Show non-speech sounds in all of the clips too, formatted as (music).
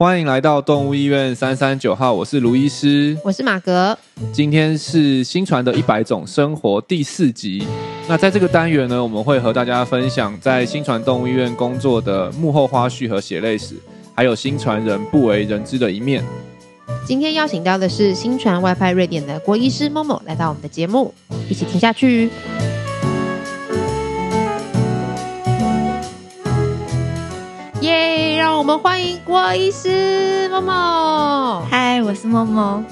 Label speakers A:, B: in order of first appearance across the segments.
A: 欢迎来到动物医院三三九号，我是卢医师，我是马格。今天是新传的一百种生活第四集。那在这个单元呢，我们会和大家分享在新传动物医院工作的幕后花絮和血泪史，还有新传人不为人知的一面。
B: 今天邀请到的是新传外派瑞典的郭医师 Momo 来到我们的节目，一起听下去。
C: 耶！让我们欢迎郭医师，默默。嗨，我是默默。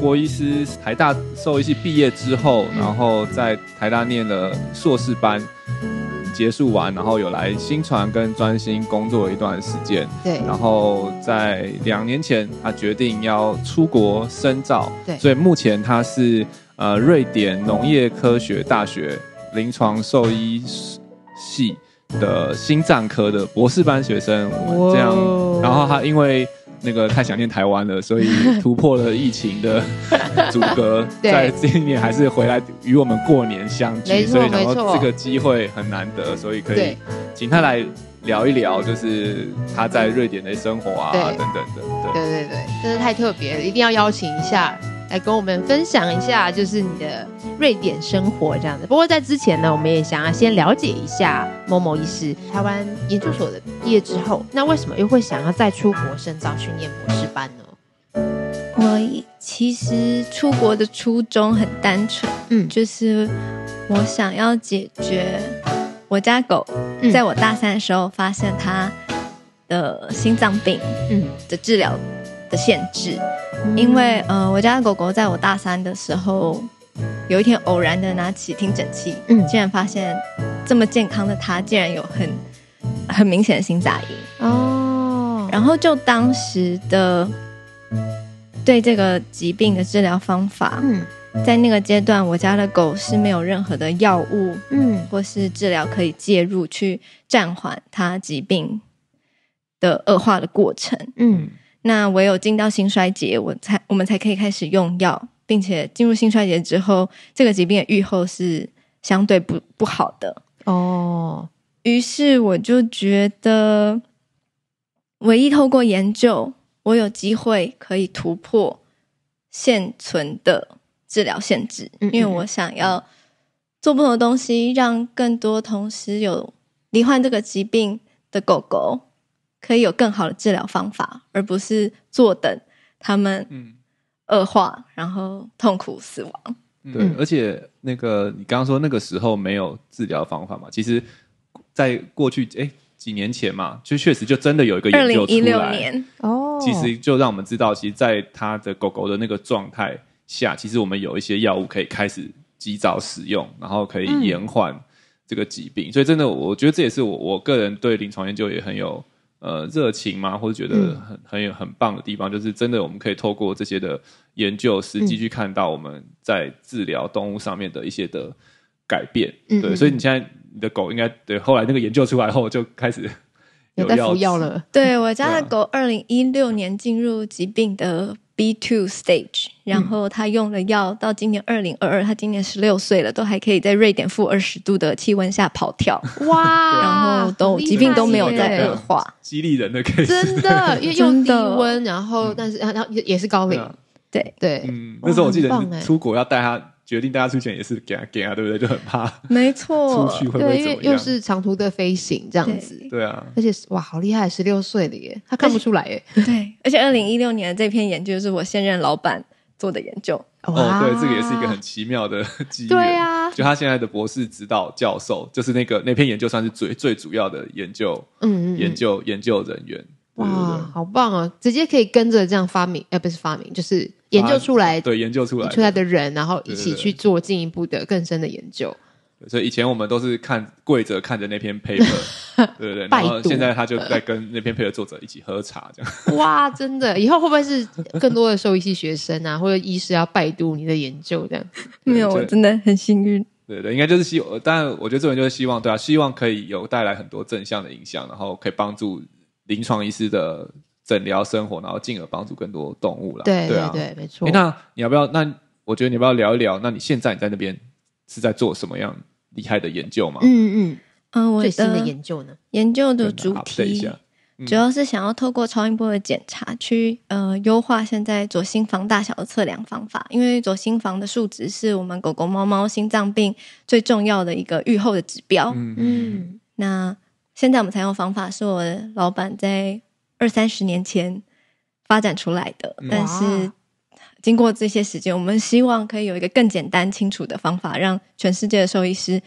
A: 郭医师台大兽医系毕业之后，然后在台大念了硕士班，结束完，然后有来新传跟专心工作一段时间。对。然后在两年前，他决定要出国深造。对。所以目前他是呃瑞典农业科学大学临床兽医系。的心脏科的博士班学生，我们这样，然后他因为那个太想念台湾了，所以突破了疫情的阻隔，(laughs) 在今年还是回来与我们过年相聚，所以，然后这个机会很难得，所以可以请他来聊一聊，就是他在瑞典的生活啊等等的，对
B: 对对，真是太特别了，一定要邀请一下。来跟我们分享一下，就是你的瑞典生活这样子。不过在之前呢，我们也想要先了解一下某某医师，台湾研究所的毕业之后，那为什么又会想要再出国深造、去念博士
C: 班呢？我其实出国的初衷很单纯，嗯，就是我想要解决我家狗在我大三的时候发现它的心脏病，嗯，的治疗。的限制，因为呃，我家的狗狗在我大三的时候，有一天偶然的拿起听诊器，嗯，竟然发现这么健康的它竟然有很很明显的心杂音哦。然后就当时的对这个疾病的治疗方法，嗯，在那个阶段，我家的狗是没有任何的药物，嗯，或是治疗可以介入去暂缓它疾病的恶化的过程，嗯。那唯有进到心衰竭，我才我们才可以开始用药，并且进入心衰竭之后，这个疾病的预后是相对不不好的哦。于是我就觉得，唯一透过研究，我有机会可以突破现存的治疗限制，因为我想要做不同的东西，让更多同时有罹患这个疾病的狗狗。可以有更好的治疗方法，而不是坐等他们恶化，然后痛苦死亡。
A: 对，而且那个你刚刚说那个时候没有治疗方法嘛？其实，在过去哎几年前嘛，就确实就真的有一个研究出来
B: 哦，其实
A: 就让我们知道，其实在他的狗狗的那个状态下，其实我们有一些药物可以开始及早使用，然后可以延缓这个疾病。所以，真的，我觉得这也是我我个人对临床研究也很有。呃，热情吗？或者觉得很很有很棒的地方，就是真的我们可以透过这些的研究实际去看到，我们在治疗动物上面的一些的改变。对，所以你现在你的狗应该对后来那个研究出来后就开始有药
B: 了。
C: 对我家的狗，二零一六年进入疾病的。B two stage，然后他用了药，到今年二零二二，他今年十六岁了，都还可以在瑞典负二十度的气温下跑跳，哇！(laughs) 然后都疾病都没有在恶
A: 化，激励人的 c 真
C: 的，因为 (laughs) 用低
B: 温，然后但是然后也也是高龄，对对，嗯，那时候我记得出
A: 国要带他。决定大家出钱也是给啊给啊，对不对？就很怕，
B: 没错。出去会不会又是长途的飞行，这样子。对啊。而且哇，好厉害！十六岁
A: 的，
C: 他看不出来耶。对。而且，二零一六年的这篇研究是我现任老板做的研
A: 究。哦，对，这个也是一个很奇妙的机遇。对啊。就他现在的博士指导教授，就是那个那篇研究算是最最主要的研究。嗯嗯。研究研究人员。
B: 哇，好棒啊！直接可以跟着这样发明，呃，不是发明，就是。研究出来对
A: 研究出来出来的
B: 人，然后一起去做进一步的更深的研究。
A: 所以以前我们都是看跪着看着那篇配合，(laughs) 对不对？然后现在他就在跟那篇配合作者一起喝茶这样。
B: (laughs) 哇，真的！以后会不会是更多的兽医系学生啊，(laughs) 或者医师要拜读你的研究这样？没有，我真的很幸运。
A: 对对，应该就是希，当然我觉得这种就是希望对啊，希望可以有带来很多正向的影响，然后可以帮助临床医师的。诊疗生活，然后进而帮助更多动物了。对对对，没错。那你要不要？那我觉得你要不要聊一聊？那你现在你在那边是在做什么样厉害的研究吗？
C: 嗯嗯嗯，最新的研究呢？研究的主题主要是想要透过超音波的检查去呃优化现在左心房大小的测量方法，因为左心房的数值是我们狗狗猫猫心脏病最重要的一个预后的指标。嗯嗯。那现在我们采用方法是我老板在。二三十年前发展出来的，但是经过这些时间，我们希望可以有一个更简单、清楚的方法，让全世界的兽医师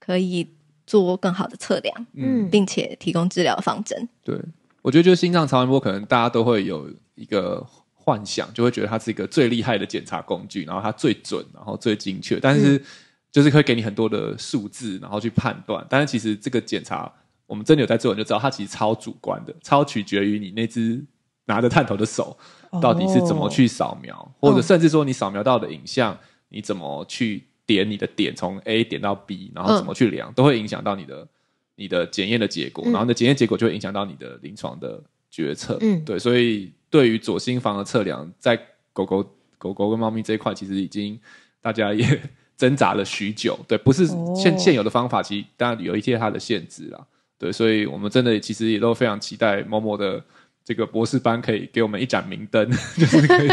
C: 可以做更好的测量，嗯，并且提供治疗方针。
A: 对，我觉得就是心脏超声波，可能大家都会有一个幻想，就会觉得它是一个最厉害的检查工具，然后它最准，然后最精确，但是就是会给你很多的数字，然后去判断。但是其实这个检查。我们真的有在做，你就知道它其实超主观的，超取决于你那只拿着探头的手到底是怎么去扫描，或者甚至说你扫描到的影像，你怎么去点你的点，从 A 点到 B，然后怎么去量，都会影响到你的你的检验的结果，然后的检验结果就影响到你的临床的决策。嗯，对，所以对于左心房的测量，在狗狗狗狗跟猫咪这一块，其实已经大家也 (laughs) 挣扎了许久。对，不是现现有的方法，其实当然有一些它的限制了。对，所以，我们真的其实也都非常期待某某的这个博士班，可以给我们一盏明灯，(laughs) 就是可以，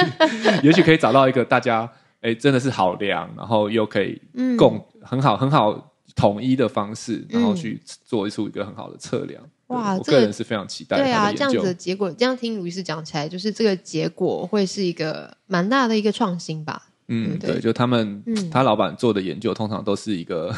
A: 也许可以找到一个大家，哎，真的是好量，然后又可以共很好、很好统一的方式，然后去做出一个很好的测量。哇，这个人是非常期待。对啊，这样子结
B: 果，这样听卢医师讲起来，就是这个结果会是一个蛮大的一个创新吧。
A: 嗯，对，就他们，他老板做的研究通常都是一个，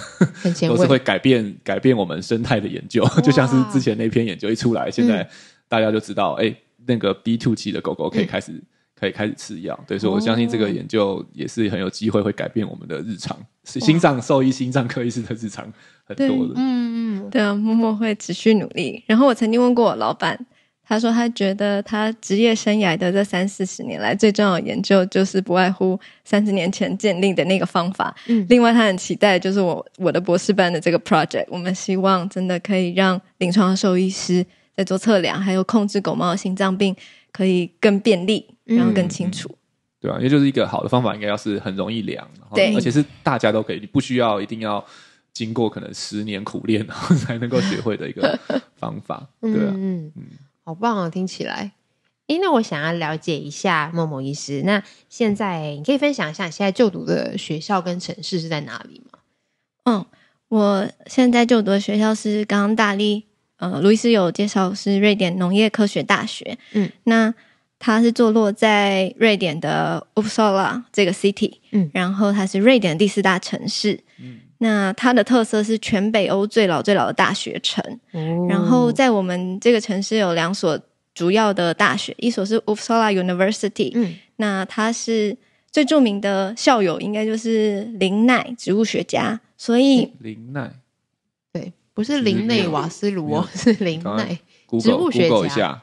A: 都是会改变改变我们生态的研究，就像是之前那篇研究一出来，现在大家就知道，哎，那个 B two 期的狗狗可以开始可以开始吃药，对，所以我相信这个研究也是很有机会会改变我们的日常，心脏兽医、心脏科医师的日常很多的。嗯
C: 嗯，对啊，默默会持续努力。然后我曾经问过我老板。他说：“他觉得他职业生涯的这三四十年来最重要的研究，就是不外乎三十年前鉴定的那个方法。嗯，另外，他很期待就是我我的博士班的这个 project，我们希望真的可以让临床兽医师在做测量，还有控制狗猫心脏病，可以更便利，然后更清楚。
A: 对啊，因为就是一个好的方法，应该要是很容易量，对，而且是大家都可以，不需要一定要经过可能十年苦练才能够学会的一个 (laughs) 方法。
B: 对啊，嗯。”好棒，听起来！哎，那我想要了解一下某某医师。那现在你可以分享一下你现在就读的学校跟城市是在哪里吗？
C: 嗯，我现在就读的学校是刚刚大力，呃，路易斯有介绍是瑞典农业科学大学。嗯，那它是坐落在瑞典的 Uppsala 这个 city。嗯，然后它是瑞典第四大城市。嗯。那它的特色是全北欧最老最老的大学城，然后在我们这个城市有两所主要的大学，一所是 Uppsala University，嗯，那它是最著名的校友应该就是林奈，植物学家，所以林奈，对，不是林内瓦斯哦，是林奈，植物学
A: 家，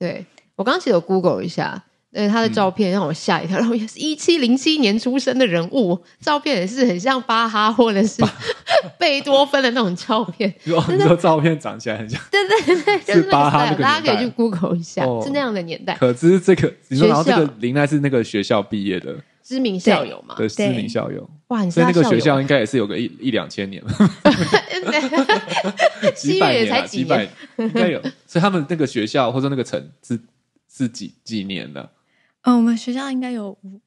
B: 对，我刚写有 Google 一下。对他的照片让我吓一跳，然后也是一七零七年出生的人物，照片也是很像巴哈或者是 (laughs) 贝多芬的那种照片。很多
A: 照片长起来很像。
B: 对对对，是巴哈那个大家可以去 Google 一下，是那样的年代。可
A: 知这个，你说这个林奈是那个学校毕业的
B: 知名校友嘛？对，知名校友。哇，所以那个学校
A: 应该也是有个一、一两千年了。(laughs) (laughs) 几百年才几百年，应该有。所以他们那个学校或者那个城是是几几年的？
C: 嗯，我们学校应该有五，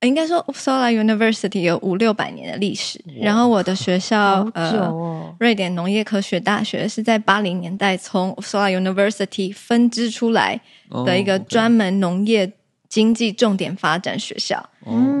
C: 应该说 Uppsala University 有五六百年的历史。然后我的学校，呃，瑞典农业科学大学是在八零年代从 Uppsala University 分支出来的一个专门农业经济重点发展学校。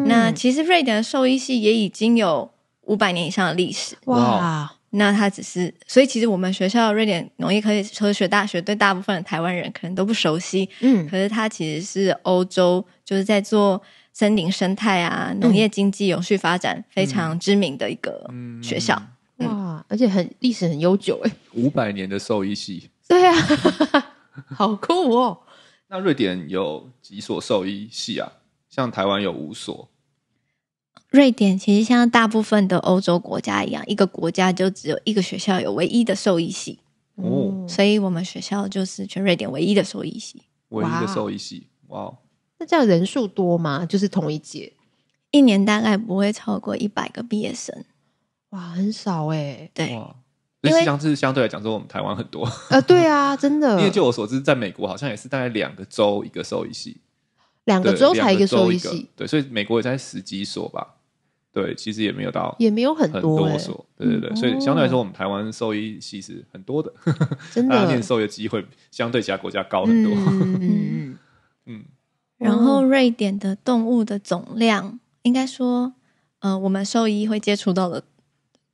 C: 那其实瑞典的兽医系也已经有五百年以上的历史。哇！那他只是，所以其实我们学校瑞典农业科科学大学对大部分的台湾人可能都不熟悉，嗯，可是它其实是欧洲就是在做森林生态啊、农业经济、永续发展非常知名的一个学校，哇，而且很历史很悠久哎，
A: 五百年的兽医系，对啊，(laughs) 好酷哦。那瑞典有几所兽医系啊？像台湾有五所。
C: 瑞典其实像大部分的欧洲国家一样，一个国家就只有一个学校有唯一的受益系。哦，所以我们学校就是全瑞典唯一的受益系。唯一的受益
A: 系，哇！
C: 那这样人数多吗？就是同一届，一年大概不会超过一百个毕业生。哇，很少哎。对，
A: 因为相是相对来讲，说我们台湾很多。
C: 呃，对啊，(laughs) 真的。因为
A: 据我所知，在美国好像也是大概两个州一个受益系，
B: 两个州才一个受益系。
A: 对，所以美国也在十几所吧。对，其实也没有到，也没有很多。很多说，对对对，所以相对来说，我们台湾兽医其实很多的，真的，念兽医机会相对其他国家高很多。嗯嗯。(laughs) 然
C: 后，瑞典的动物的总量，应该说，呃，我们兽医会接触到的，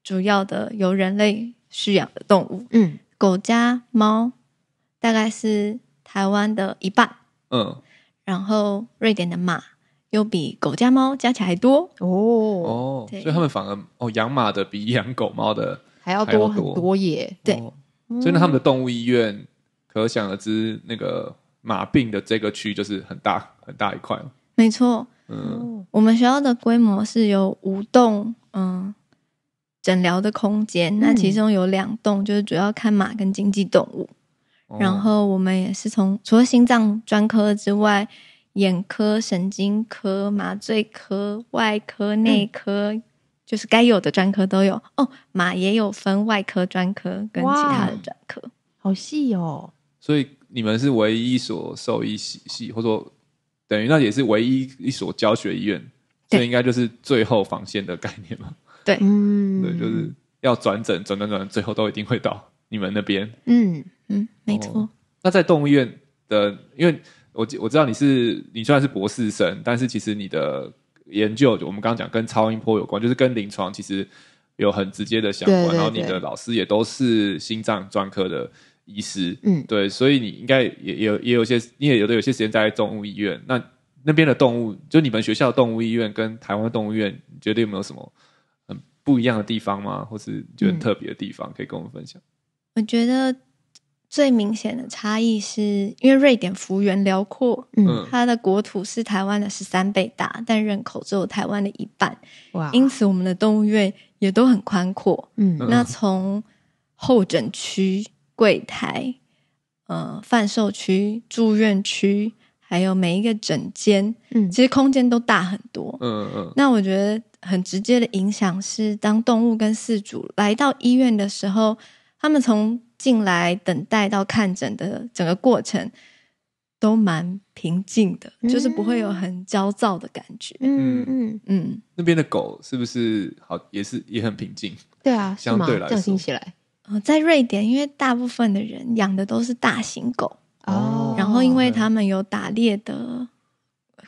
C: 主要的由人类饲养的动物，嗯，狗加猫，大概是台湾的一半。嗯。然后，瑞典的马。又比狗加猫加起来还多哦，哦，
A: 所以他们反而哦养马的比养狗猫的还要多很多
C: 耶，对，所以呢，他们的
A: 动物医院可想而知，那个马病的这个区就是很大很大一块，没错，嗯，
C: 我们学校的规模是有五栋嗯诊疗的空间，那其中有两栋就是主要看马跟经济动物，然后我们也是从除了心脏专科之外。眼科、神经科、麻醉科、外科、内科，就是该有的专科都有哦。马也有分外科专科跟其他的专科，好细哦。
A: 所以你们是唯一一所兽医系系，或者等于那也是唯一一所教学医院，这应该就是最后防线的概念嘛？
C: 对，嗯，对，就是
A: 要转诊、转转转，最后都一定会到你们那边。
C: 嗯嗯，没错。
A: 那在动物医院的，因为。我我知道你是你虽然是博士生，但是其实你的研究我们刚刚讲跟超音波有关，就是跟临床其实有很直接的相关。然后你的老师也都是心脏专科的医师，嗯，对，所以你应该也也也有些，你也有的有些时间在动物医院。那那边的动物，就你们学校动物医院跟台湾的动物院，你觉得有没有什么很不一样的地方吗？或是觉得特别的地方可以跟我们分享？
C: 我觉得。最明显的差异是因为瑞典幅员辽阔，嗯，它的国土是台湾的十三倍大，但人口只有台湾的一半，哇！因此，我们的动物园也都很宽阔，嗯，那从候诊区、柜台、呃，贩售区、住院区，还有每一个诊间，嗯，其实空间都大很多，嗯嗯。那我觉得很直接的影响是，当动物跟饲主来到医院的时候，他们从进来等待到看诊的整个过程都蛮平静的，就是不会有很焦躁的感觉。嗯嗯嗯，
A: 那边的狗是不是好也是也很平静？
C: 对啊，相对来说，嗯，在瑞典，因为大部分的人养的都是
A: 大型狗，
C: 哦，然后因为他们有打猎的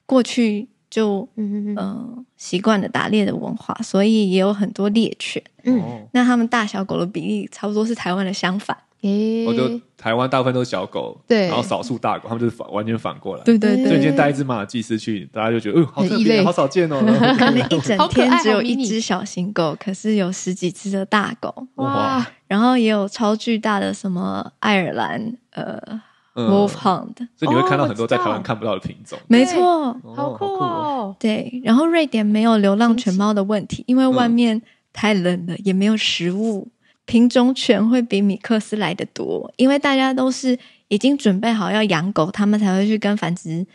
C: 过去。就嗯嗯嗯，习惯了打猎的文化，所以也有很多猎犬。嗯，那他们大小狗的比例差不多是台湾的相反。诶，我就
A: 台湾大部分都是小狗，对，然后少数大狗，他们就是反完全反过来。对对对，今天带一只马祭司去，大家就觉得哦，好特别，好少见哦。(laughs)
C: 可能一整天只有一只小型狗，可是有十几只的大狗哇。然后也有超巨大的什么爱尔兰呃。Wolfhound，所以你会看到很多
A: 在台湾看不到的品种。没
C: 错，好酷。哦！对，然后瑞典没有流浪犬猫的问题，因为外面太冷了，也没有食物。品种犬会比米克斯来的多，因为大家都是已经准备好要养狗，他们才会去跟繁殖，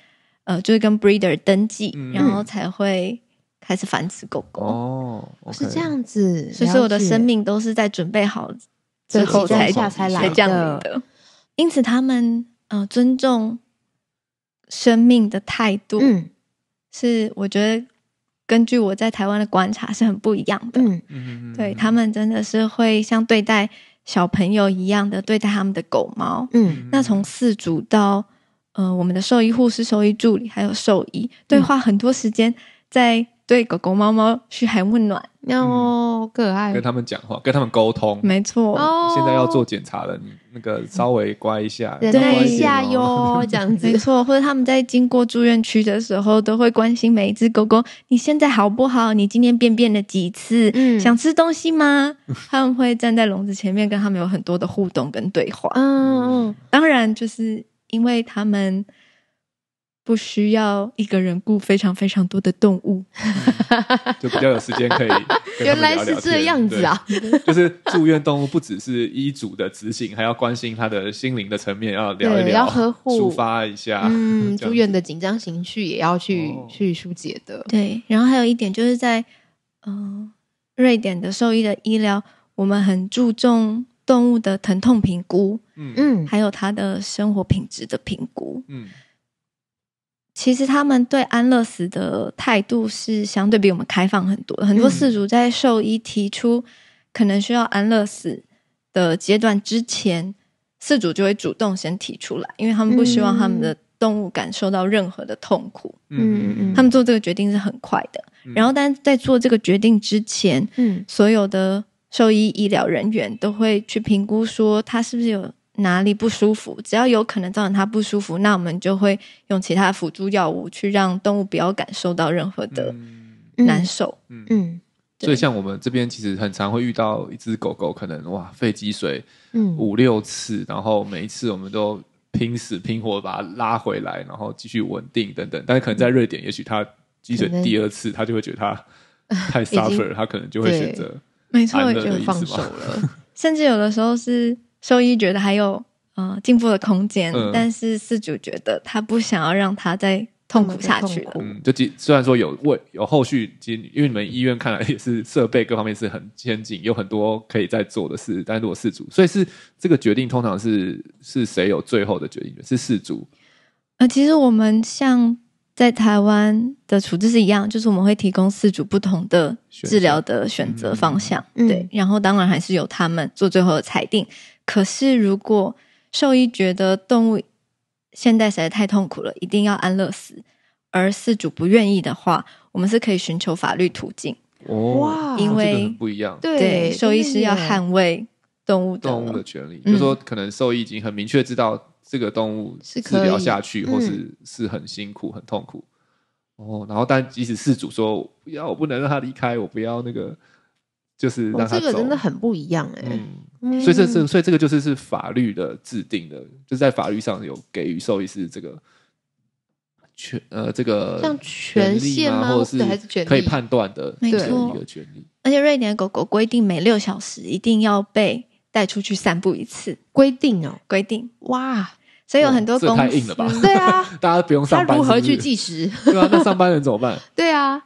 C: 呃，就是跟 breeder 登记，然后才会开始繁殖狗狗。哦，是这样子，所以说我的生命都是在准备好之后才才来的。因此，他们呃尊重生命的态度，嗯，是我觉得根据我在台湾的观察是很不一样的。嗯嗯，对他们真的是会像对待小朋友一样的对待他们的狗猫。嗯，那从饲主到呃我们的兽医护士、兽医助理还有兽医，对花很多时间在。对狗狗、猫猫嘘寒问暖，哦，可爱。跟
A: 他们讲话，跟他们沟通，
C: 没错。现在要做
A: 检查了，你那个稍微乖一下，忍
B: 耐一下哟，
C: 这样子 (laughs) 没错。或者他们在经过住院区的时候，都会关心每一只狗狗，你现在好不好？你今天便便了几次？嗯，想吃东西吗？(laughs) 他们会站在笼子前面，跟他们有很多的互动跟对话。嗯嗯，当然就是因为他们。不需要一个人雇非常非常多的动物，
A: 就比较有时间可以 (laughs) 原来是这样子啊！就是住院动物不只是医嘱的执行，还要关心他的心灵的层面，要聊一聊，要呵护，抒发一下。嗯，住院
B: 的
C: 紧张情绪也要去去
B: 疏解的。
C: 对，然后还有一点就是在嗯，瑞典的兽医的医疗，我们很注重动物的疼痛评估，嗯嗯，还有他的生活品质的评估，嗯。其实他们对安乐死的态度是相对比我们开放很多很多饲主在兽医提出可能需要安乐死的阶段之前，事主就会主动先提出来，因为他们不希望他们的动物感受到任何的痛苦。嗯嗯嗯，他们做这个决定是很快的。然后，但在做这个决定之前，嗯，所有的兽医医疗人员都会去评估说他是不是有。哪里不舒服？只要有可能造成它不舒服，那我们就会用其他辅助药物去让动物不要感受到任何的难受。嗯，
A: 所以像我们这边其实很常会遇到一只狗狗，可能哇，肺积水五六次，然后每一次我们都拼死拼活把它拉回来，然后继续稳定等等。但是可能在瑞典，也许它积水第二次，它就会觉得它 (laughs) 太 suffer，它可能就会选择没错，就放手了。
C: (laughs) 甚至有的时候是。兽医觉得还有呃进步的空间，但是四主觉得他不想要让他再痛苦下去了。
A: 就虽然说有有后续，因为你们医院看来也是设备各方面是很先进，有很多可以在做的事。但是如果事主，所以是这个决定通常是是谁有最后的决定权是四主。
C: 呃，其实我们像在台湾的处置是一样，就是我们会提供四组不同的治疗的选择方向，对，然后当然还是由他们做最后的裁定。可是，如果兽医觉得动物现在实在太痛苦了，一定要安乐死，而饲主不愿意的话，我们是可以寻求法律途径。
A: 哦，因为不一样，对，兽医是要
C: 捍卫动物动物的
A: 权利。就说可能兽医已经很明确知道这个动物治疗下去或是是很辛苦、很痛苦。哦，然后但即使事主说“不要，我不能让它离开，我不要那个。”就是让他走，这个真的
B: 很不一样哎。
A: 嗯，所以这、这、所以这个就是是法律的制定的，就是在法律上有给予兽医师这个权呃这个像权限吗？是还是可以判断的，那错一个权利。
C: 而且瑞典狗狗规定每六小时一定要被带出去散步一次，规定哦，规定哇！所以有很多公司 (laughs) 对啊，
A: (laughs) 大家不用上班如何去计时？对啊，那上班人怎么办？(laughs)
C: 对啊。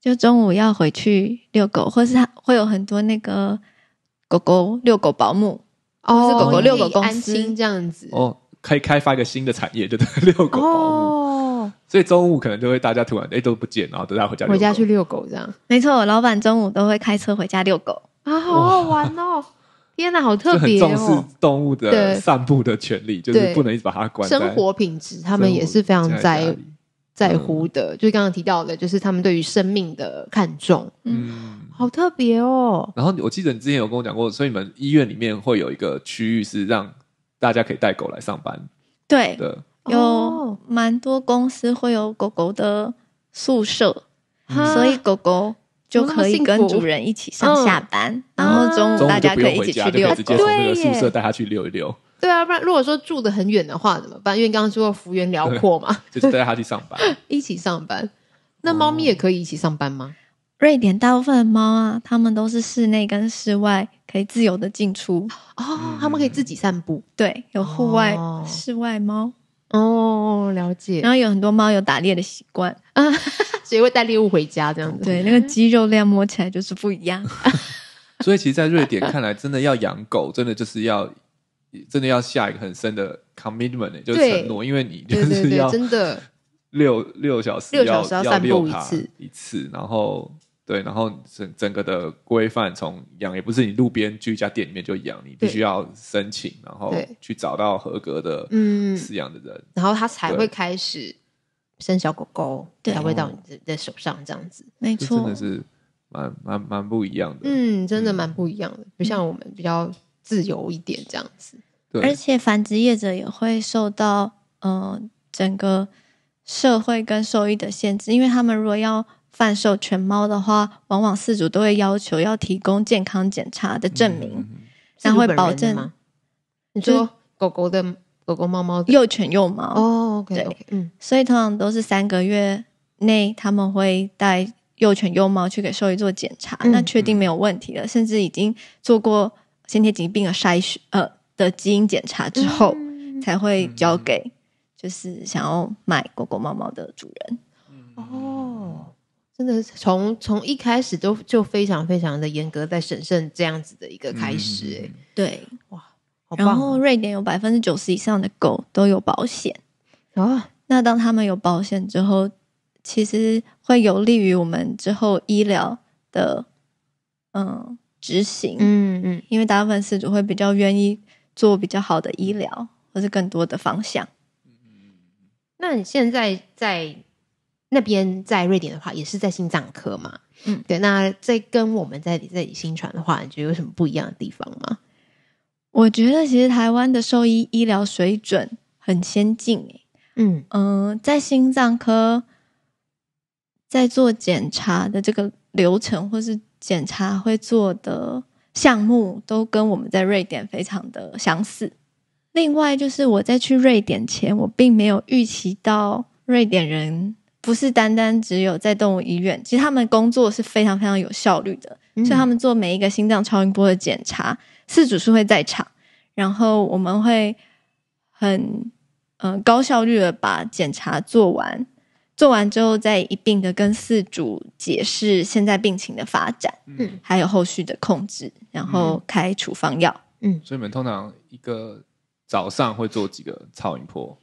C: 就中午要回去遛狗，或是他会有很多那个狗狗遛狗保姆，或
B: 是狗狗遛狗公司这样子。哦，
A: 可以开发一个新的产业，就是 (laughs) 遛狗保
C: 姆。哦，
A: 所以中午可能就会大家突然哎都不见，然后都大家回家。回家去遛狗这样，
C: 没错。老板中午都会开车回家遛狗啊，好好
A: 玩
B: 哦！
C: 天哪，好特别哦！重视
A: 动物的散步的权利，就是不能一直把它关。生活
C: 品
B: 质，他们也是非常在。在乎的，就刚刚提到的，就是他们对于生命的看重，嗯，好特别哦。
A: 然后我记得你之前有跟我讲过，所以你们医院里面会有一个区域是让大家可以带狗来上班，对的，
C: 有蛮多公司会有狗狗的宿舍，所以狗狗就可以跟主人一起上下班，然后中午大家可以一起去遛
A: 一遛，对耶。
B: 对啊，不然如果说住的很远的话怎么办？因为刚刚说幅
C: 员辽阔嘛，
A: (laughs) 就是带他去上班，
C: (laughs) 一起上班。那猫咪也可以一起上班吗？瑞典大部分的猫啊，它们都是室内跟室外可以自由的进出哦，它们可以自己散步。对，有户外室外猫哦，了解。然后有很多猫有打猎的习惯啊，(laughs) 所以会带猎物回家这样子。对，那个肌肉量摸起来就是不一样。
A: 所以其实，在瑞典看来，真的要养狗，真的就是要。真的要下一个很深的 commitment，就是承诺，因为你就是要真的六六小时，六小时要散步一次一次，然后对，然后整整个的规范从养也不是你路边去一家店里面就养，你必须要申请，然后去找到合格的饲养的人，然后他才会
B: 开始生小狗狗，才会到你的手上这样子，没错，真的
A: 是蛮蛮蛮不一样的，
B: 嗯，真的蛮不一样的，不像我们比较。
C: 自由一点，这样子，而且繁殖业者也会受到嗯整个社会跟兽医的限制，因为他们如果要贩售全猫的话，往往饲主都会要求要提供健康检查的证明，才会保证。你说狗狗的狗狗猫猫幼犬幼猫哦，对，嗯，所以通常都是三个月内他们会带幼犬幼猫去给兽医做检查，那确定没有问题了，甚至已经做过。先天疾病的筛选呃的基因检查之后，才会交给就是想要买狗狗猫猫的主人。
B: 哦，
C: 真的是从
B: 从一开始都就非常非常的严格，在审慎这样子的一个开始，哎，
C: 对，哇，然后瑞典有百分之九十以上的狗都有保险。哦，那当他们有保险之后，其实会有利于我们之后医疗的，嗯。执行，嗯嗯，因为大部分事主会比较愿意做比较好的医疗或是更多的方向。嗯，
B: 那你现在在那边在瑞典的话，也是在心脏科嘛？嗯，对。那这跟我们在在新传的话，你觉得有什么不一样的地方吗？
C: 我觉得其实台湾的兽医医疗水准很先进，嗯嗯，在心脏科在做检查的这个流程或是。检查会做的项目都跟我们在瑞典非常的相似。另外，就是我在去瑞典前，我并没有预期到瑞典人不是单单只有在动物医院，其实他们工作是非常非常有效率的。所以他们做每一个心脏超音波的检查，四组是会在场，然后我们会很嗯高效率的把检查做完。做完之后，再一并的跟四主解释现在病情的发展，嗯，还有后续的控制，然后开处方药，
A: 嗯。所以你们通常一个早上会做几个超音波？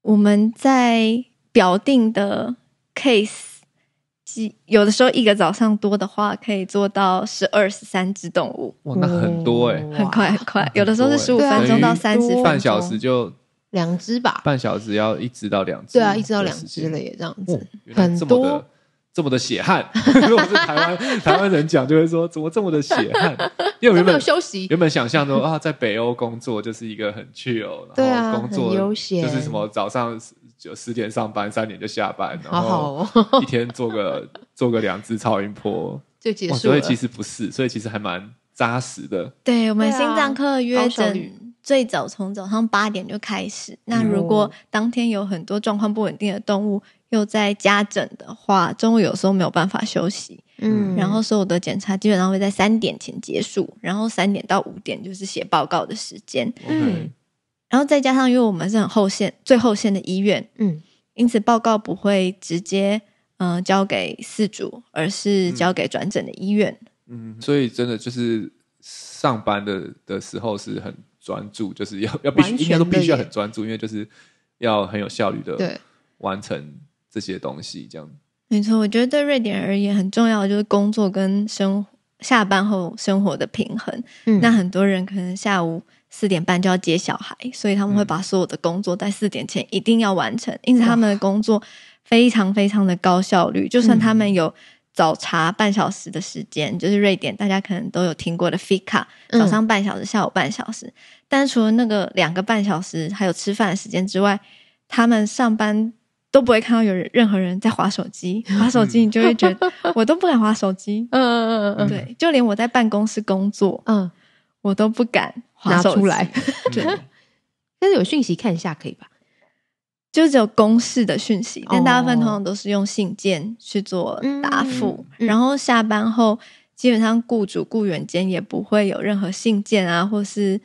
C: 我们在表定的 case，有的时候一个早上多的话，可以做到十二、十三只动物，哇，那很
A: 多哎，很
C: 快很快，有的时候是十五分钟到三十半小时就。两只吧，
A: 半小时要一只到两只。
B: 对啊，一只到两只了耶，这样子，很
A: 多这么的血汗。(laughs) 如果是台湾台湾人讲，就会说怎么这么的血汗？因为原本休息，原本想象说啊，在北欧工作就是一个很自 l 对啊，工作就是什么早上九十点上班，三点就下班，然后一天做个做个两只超音波 (laughs) 就结束。所以其实不是，所以其实还蛮扎实的。
C: 对我们心脏科约诊。最早从早上八点就开始。那如果当天有很多状况不稳定的动物又在家诊的话，中午有时候没有办法休息。嗯，然后所有的检查基本上会在三点前结束，然后三点到五点就是写报告的时间。嗯，然后再加上因为我们是很后线、最后线的医院，嗯，因此报告不会直接嗯交给四组，而是交给转诊的医院。
A: 嗯，所以真的就是上班的的时候是很。专注就是 (laughs) 要要必须，应该都必须要很专注，因为就是要很有效率的完成这些东西，这样。
C: 没错，我觉得对瑞典而言很重要的就是工作跟生下班后生活的平衡。嗯，那很多人可能下午四点半就要接小孩，所以他们会把所有的工作在四点前一定要完成，因此他们的工作非常非常的高效率，就算他们有。早茶半小时的时间，就是瑞典大家可能都有听过的 Fika，早上半小时，下午半小时。但除了那个两个半小时还有吃饭的时间之外，他们上班都不会看到有任何人在划手机。(laughs) 划手机，你就会觉得我都不敢划手机。嗯嗯嗯嗯，对，就连我在办公室工作，嗯，我都不敢拿出来。(laughs) 对，(laughs) 但是有讯息看一下可以吧？就只有公式的讯息，但大部分通常都是用信件去做答复。然后下班后，基本上雇主雇员间也不会有任何信件啊，或是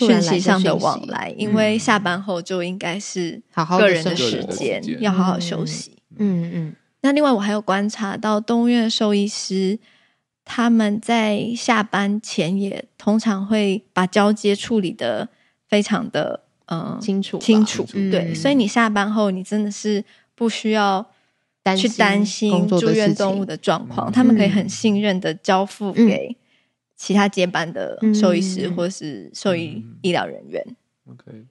C: 讯息上的往来，因为下班后就应该是个人的时间，要好好休息。嗯嗯。那另外，我还有观察到，动物院兽医师他们在下班前也通常会把交接处理的非常的。嗯，清楚清楚，对，所以你下班后，你真的是不需要去担心住院动物的状况，他们可以很信任的交付给其他接班的兽医师或是兽医医疗人员。OK，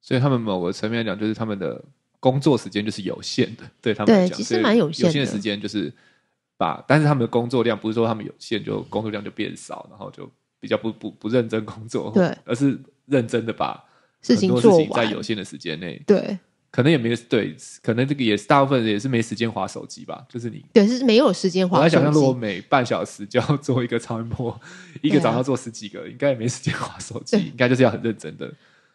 A: 所以他们某个层面来讲，就是他们的工作时间就是有限的，(laughs) 对他们讲，其实蛮有限的，有限的时间就是把，但是他们的工作量不是说他们有限就工作量就变少，然后就比较不不不认真工作，对，而是认真的把。事情在有限的时间内，对，可能也没对，可能这个也是大部分也是没时间划手机吧。就是你
B: 对是没有时间划。我想象，如果
A: 每半小时就要做一个超音波，(laughs) 一个早上做十几个，应该也没时间划手机，应该就是要很认真的。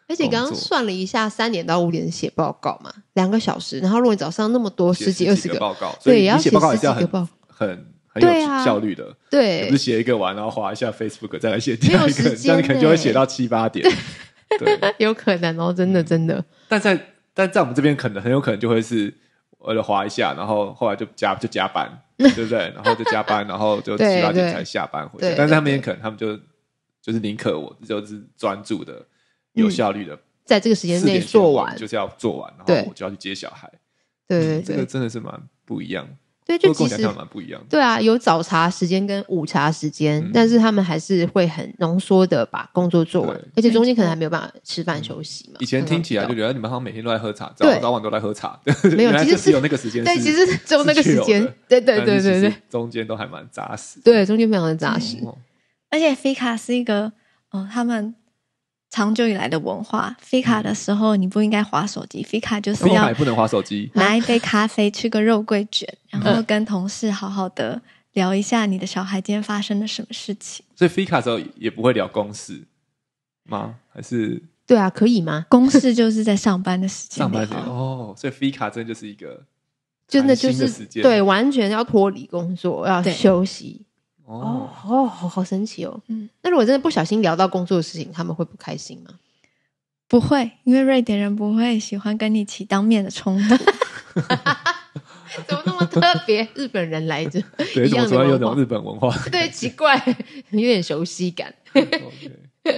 B: 而且刚刚算了一下，三点到五点写报告嘛，两个小时，然后如果你早上那么多十几二十个报
A: 告，对，要写十几个报，很很有效率的，对，是写一个完然后划一下 Facebook 再来写第二个，这样你可能就会写到七八点。(laughs)
B: 有可能哦，真的真的。
A: 但在但在我们这边，可能很有可能就会是为了滑一下，然后后来就加就加班，(laughs) 对不对？然后就加班，然后就七八点才下班回去。但是他们也可能，他们就就是宁可我就是专注的、有效率的，
B: 在这个时间内
A: 做完，就是要做完，然后我就要去接小孩。对，这个真的是蛮不一样。对，就其实对
B: 啊，有早茶时间跟午茶时间，但是他们还是会很浓缩的把工作做完，而且中间可能还没有办法吃饭休息
A: 嘛。以前听起来就觉得你们好像每天都在喝茶，早早晚都在喝茶。(laughs) 没有，其实是有那个时间，对，其实只有那个时间。
C: 对对对对对，
A: 中间都还蛮扎实。对，
C: 中间非常的扎实。而且菲卡是一个哦，他们。长久以来的文化，飞卡的时候你不应该划手机。飞卡就是要不能划手
A: 机，拿一杯
C: 咖啡，吃个肉桂卷，然后跟同事好好的聊一下你的小孩今天发生了什么事情。
A: 所以飞卡时候也不会聊公事吗？还是
C: 对啊，可以吗？(laughs) 公事就是在上班的时间，上班时间
A: 哦。所以飞卡真的就是一个真的就是对，
B: 完全要脱离工作，要休
A: 息。哦
B: 好好神奇哦。嗯，那如果真的不小心聊到工作的事情，他们会不开心吗？
C: 不会，因为瑞典人不会喜欢跟你起当面的冲突。(laughs) 怎么那么特别？(laughs) 日本人来着？
B: 对，我突然有种日本文化。对，奇怪，(laughs) 有点熟悉感。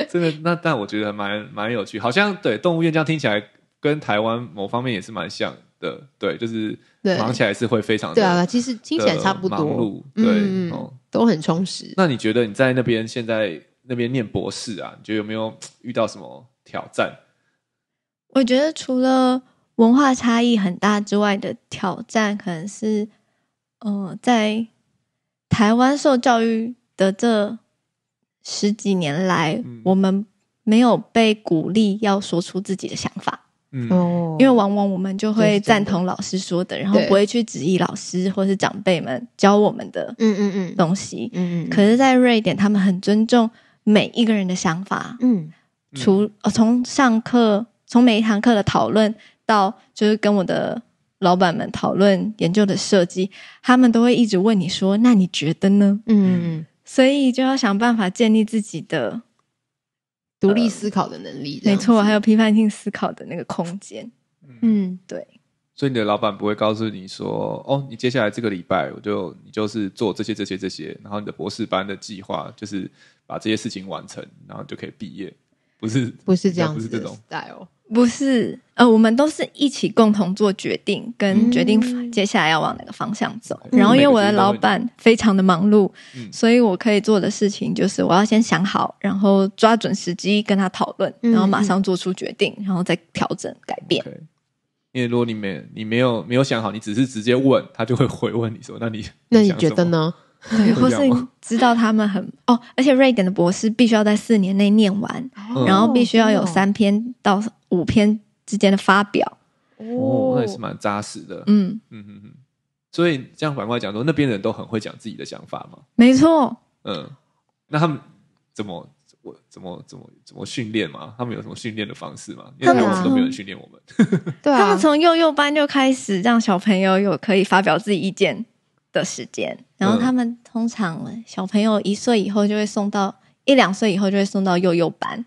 A: 真的，那但我觉得蛮蛮有趣，好像对动物院这样听起来，跟台湾某方面也是蛮像的。对，就是忙起来是会非常对啊。其实听起来差不多，忙碌。对，嗯。都很充实。那你觉得你在那边现在那边念博士啊，你觉得有没有遇到什么挑战？
C: 我觉得除了文化差异很大之外的挑战，可能是，呃，在台湾受教育的这十几年来，我们没有被鼓励要说出自己的想法。嗯，因为往往我们就会赞同老师说的，然后不会去质疑老师或是长辈们教我们的，嗯嗯嗯，东西，嗯嗯。可是，在瑞典，他们很尊重每一个人的想法，嗯，除从上课，从每一堂课的讨论到就是跟我的老板们讨论研究的设计，他们都会一直问你说：“那你觉得呢？”嗯，所以就要想办法建立自己的。独立思考的能力，没错，还有批判性思考的那个空间。嗯，
A: 对。所以你的老板不会告诉你说：“哦，你接下来这个礼拜，我就你就是做这些、这些、这些，然后你的博士班的计划就是把这些事情完成，然后就可以毕业。”不是，不是这样，子的
C: style。不是，呃，我们都是一起共同做决定，跟决定接下来要往哪个方向走。然后，因为我的老板非常的忙碌，所以我可以做的事情就是，我要先想好，然后抓准时机跟他讨论，然后马上做出决定，然后再调整改
A: 变。因为如果你没你没有没有想好，你只是直接问他，就会回问你说：“那你那你觉得
C: 呢？”
A: (laughs) 对，或是
C: 知道他们很哦，而且瑞典的博士必须要在四年内念完，然后必须要有三篇到五篇之间的发表。
A: 哦，那也是蛮扎实的。嗯嗯嗯嗯，所以这样反过来讲，说那边人都很会讲自己的想法吗？
C: 没错。
A: 嗯，那他们怎么我怎么怎么怎么训练吗？他们有什么训练的方式吗？因为我们都没有人训练我们。
C: (laughs) 对啊。他们从幼幼班就开始让小朋友有可以发表自己意见。的时间，然后他们通常小朋友一岁以后就会送到一两岁以后就会送到幼幼班，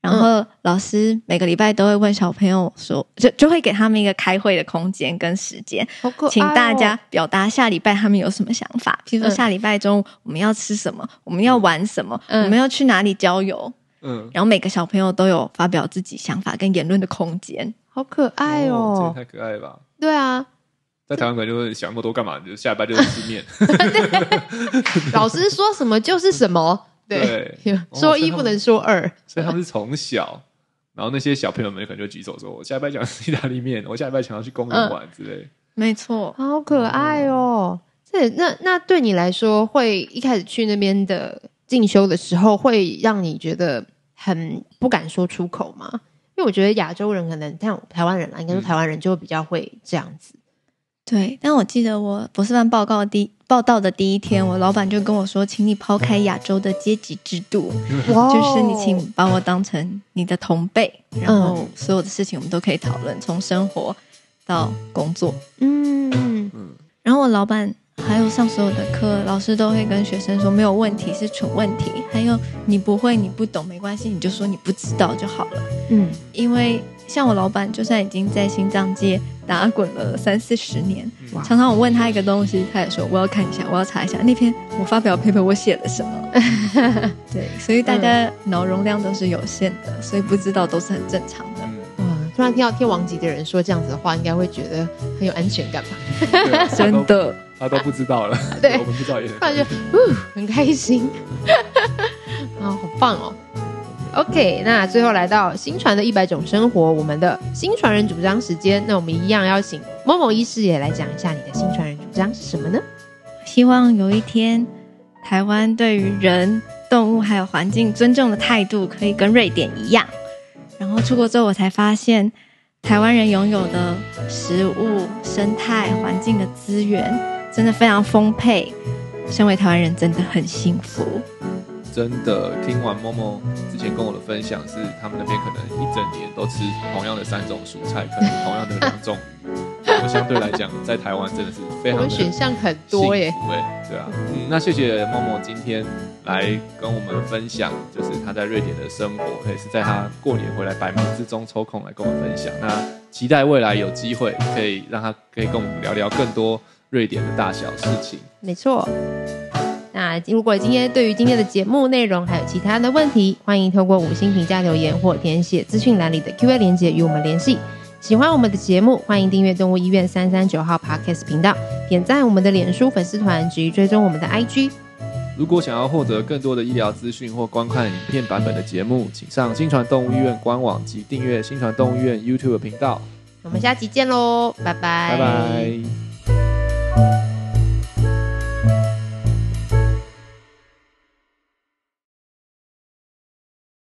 C: 然后老师每个礼拜都会问小朋友说，就就会给他们一个开会的空间跟时间，请大家表达下礼拜他们有什么想法，比如说下礼拜中我们要吃什么，我们要玩什么，我们要去哪里郊游，嗯，然后每个小朋友都有发表自己想法跟言论的空间，好可爱哦，这太可爱吧，对啊。
A: 在台湾可能就是想那么多干嘛？就下礼拜就是吃面。
B: (laughs) 老师说什么就是什么，对，(laughs) 说一不能说二。
A: 所以他们是从小，然后那些小朋友们可能就举手说：“我下礼拜吃意大利面，我下一拜想要去公园玩之类。”
B: 没错，好可爱哦。这那那对你来说，会一开始去那边的进修的时候，会让你觉得
C: 很不敢说出口吗？
B: 因为我觉得亚洲人可能像台湾人啦，应该说台湾人就比较会这样子。
C: 对，但我记得我博士班报告第报道的第一天，我老板就跟我说：“请你抛开亚洲的阶级制度，就是你请把我当成你的同辈，然后所有的事情我们都可以讨论，从生活到工作。”嗯嗯，然后我老板还有上所有的课，老师都会跟学生说：“没有问题是蠢问题，还有你不会你不懂没关系，你就说你不知道就好了。”嗯，因为像我老板，就算已经在心脏街。打滚了三四十年，常常我问他一个东西，他也说我要看一下，我要查一下那篇我发表，paper 我写了什么。(laughs) 对，所以大家脑容量都是有限的，所以不知道都是很正常的。突然听到天王级的人说这样子的话，
B: 应该会觉得很有安全感吧？真
A: 的，他都不知道了。对，(laughs) 我们不知道也。突
B: 然就，呜，(laughs) 很开心。啊，好棒哦！OK，那最后来到新传的一百种生活，我们的新传人主张时间。那我们一
C: 样邀请某某医师也来讲一下你的新传人主张是什么呢？希望有一天，台湾对于人、动物还有环境尊重的态度可以跟瑞典一样。然后出国之后，我才发现台湾人拥有的食物、生态环境的资源真的非常丰沛，身为台湾人真的很幸福。
A: 真的，听完默默之前跟我的分享，是他们那边可能一整年都吃同样的三种蔬菜，可能同样的两种，我相对来讲，在台湾真的是非常选项很多耶。哎，对啊，嗯，那谢谢默默今天来跟我们分享，就是他在瑞典的生活，也是在他过年回来百忙之中抽空来跟我们分享。那期待未来有机会可以让他可以跟我们聊聊更多瑞典的大小事情。
B: 没错。那如果今天对于今天的节目内容还有其他的问题，欢迎透过五星评价留言或填写资讯栏里的 Q&A 连接与我们联系。喜欢我们的节目，欢迎订阅动物医院三三九号 Podcast 频道，点赞我们的脸书粉丝团，及追踪我们的
A: IG。如果想要获得更多的医疗资讯或观看影片版本的节目，请上新传动物医院官网及订阅新传动物医院 YouTube 频道。
B: 我们下期见喽，拜拜。